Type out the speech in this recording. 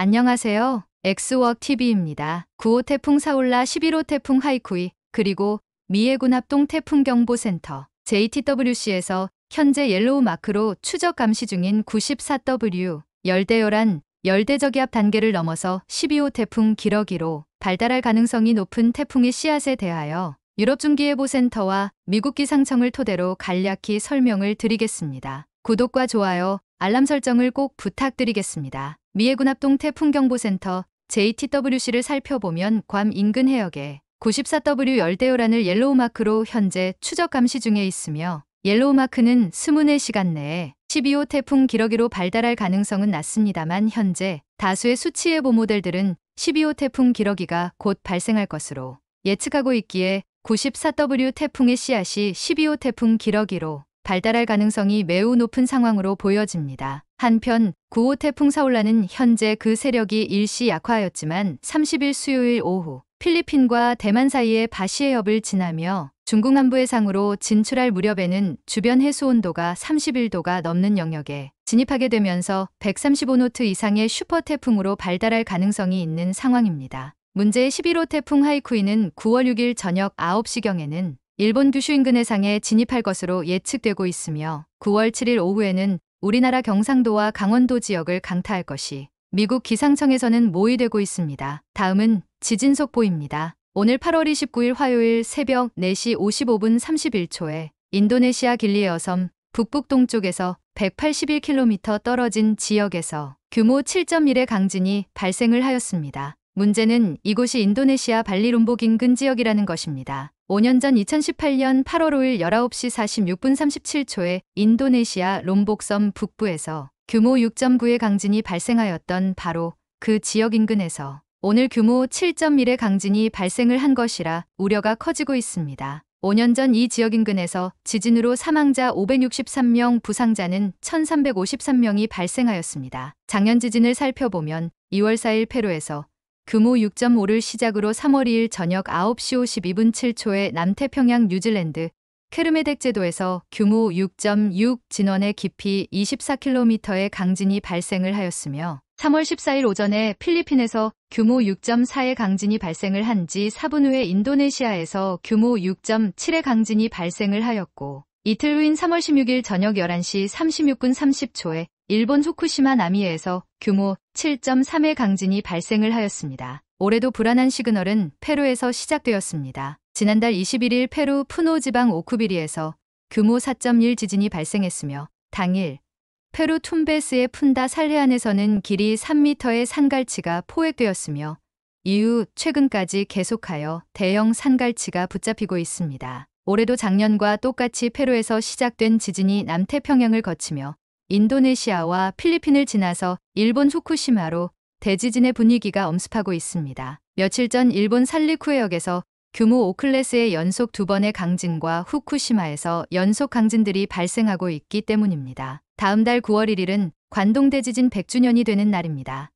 안녕하세요. 엑스웍 TV입니다. 9호 태풍 사울라 11호 태풍 하이쿠이 그리고 미해군 합동 태풍 경보센터 JTWC에서 현재 옐로우 마크로 추적 감시 중인 94W 열대열한 열대저기압 단계를 넘어서 12호 태풍 기러기로 발달할 가능성이 높은 태풍의 씨앗에 대하여 유럽중기예보센터와 미국 기상청을 토대로 간략히 설명을 드리겠습니다. 구독과 좋아요, 알람 설정을 꼭 부탁드리겠습니다. 미해군 합동 태풍경보센터 JTWC를 살펴보면 괌 인근 해역에 94W 열대요란을 옐로우마크로 현재 추적 감시 중에 있으며 옐로우마크는 24시간 내에 12호 태풍 기러기로 발달할 가능성은 낮습니다만 현재 다수의 수치 예보 모델들은 12호 태풍 기러기가 곧 발생할 것으로 예측하고 있기에 94W 태풍의 씨앗이 12호 태풍 기러기로 발달할 가능성이 매우 높은 상황으로 보여집니다. 한편 9호 태풍 사울라는 현재 그 세력이 일시 약화하였지만 30일 수요일 오후 필리핀과 대만 사이의 바시에 협을 지나며 중국 남부해 상으로 진출할 무렵에는 주변 해수 온도가 31도가 넘는 영역에 진입하게 되면서 135노트 이상의 슈퍼 태풍으로 발달할 가능성이 있는 상황입니다. 문제의 11호 태풍 하이쿠이는 9월 6일 저녁 9시경에는 일본 규슈 인근 해상에 진입할 것으로 예측되고 있으며 9월 7일 오후에는 우리나라 경상도와 강원도 지역을 강타할 것이 미국 기상청에서는 모의되고 있습니다. 다음은 지진 속보입니다. 오늘 8월 29일 화요일 새벽 4시 55분 31초에 인도네시아 길리에어 섬 북북 동쪽에서 181km 떨어진 지역에서 규모 7.1의 강진이 발생을 하였습니다. 문제는 이곳이 인도네시아 발리룸보 인근 지역이라는 것입니다. 5년 전 2018년 8월 5일 19시 46분 37초에 인도네시아 롬복섬 북부에서 규모 6.9의 강진이 발생하였던 바로 그 지역 인근에서 오늘 규모 7.1의 강진이 발생을 한 것이라 우려가 커지고 있습니다. 5년 전 이 지역 인근에서 지진으로 사망자 563명, 부상자는 1,353명이 발생하였습니다. 작년 지진을 살펴보면 2월 4일 페루에서 규모 6.5를 시작으로 3월 2일 저녁 9시 52분 7초에 남태평양 뉴질랜드 케르메덱 제도에서 규모 6.6 진원의 깊이 24km의 강진이 발생을 하였으며 3월 14일 오전에 필리핀에서 규모 6.4의 강진이 발생을 한 지 4분 후에 인도네시아에서 규모 6.7의 강진이 발생을 하였고 이틀 후인 3월 16일 저녁 11시 36분 30초에 일본 후쿠시마 남해에서 규모 7.3의 강진이 발생을 하였습니다. 올해도 불안한 시그널은 페루에서 시작되었습니다. 지난달 21일 페루 푸노 지방 오쿠비리에서 규모 4.1 지진이 발생했으며 당일 페루 툰베스의 푼다 살해안에서는 길이 3m의 산갈치가 포획되었으며 이후 최근까지 계속하여 대형 산갈치가 붙잡히고 있습니다. 올해도 작년과 똑같이 페루에서 시작된 지진이 남태평양을 거치며 인도네시아와 필리핀을 지나서 일본 후쿠시마로 대지진의 분위기가 엄습하고 있습니다. 며칠 전 일본 산리쿠해역에서 규모 5클래스의 연속 두 번의 강진과 후쿠시마에서 연속 강진들이 발생하고 있기 때문입니다. 다음 달 9월 1일은 관동대지진 100주년이 되는 날입니다.